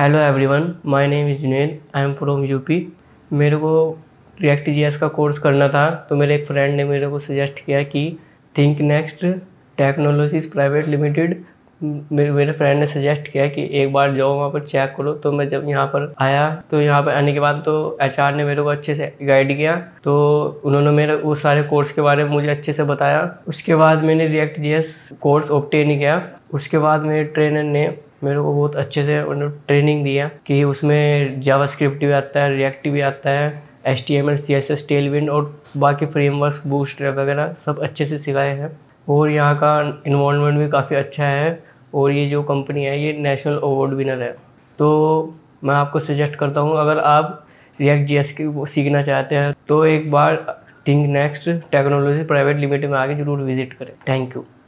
hello everyone my name is Junaid I am from UP मेरे को react जी का course करना था तो मेरे एक फ्रेंड ने मेरे को सजेस्ट किया कि Think Next Technologies Private Limited मेरे फ्रेंड ने सजेस्ट किया कि एक बार जाओ वहाँ पर चेक करो तो मैं जब यहाँ पर आया तो यहाँ पर आने के बाद तो एच ने मेरे को अच्छे से गाइड किया तो उन्होंने मेरे उस सारे कोर्स के बारे में मुझे अच्छे से बताया उसके बाद मैंने रिएक्ट जी कोर्स ऑप्टेन किया उसके बाद मेरे ट्रेनर ने मेरे को बहुत अच्छे से ट्रेनिंग दिया कि उसमें जावास्क्रिप्ट भी आता है रिएक्ट भी आता है H T M L C S S Tailwind और बाकी फ्रेमवर्क बूस्ट वगैरह सब अच्छे से सिखाए हैं और यहाँ का इन्वामेंट भी काफ़ी अच्छा है और ये जो कंपनी है ये नेशनल अवार्ड विनर है तो मैं आपको सजेस्ट करता हूँ अगर आप रिएक्ट जी एस सीखना चाहते हैं तो एक बार Think Next Technology Private Limited में आगे ज़रूर विजिट करें थैंक यू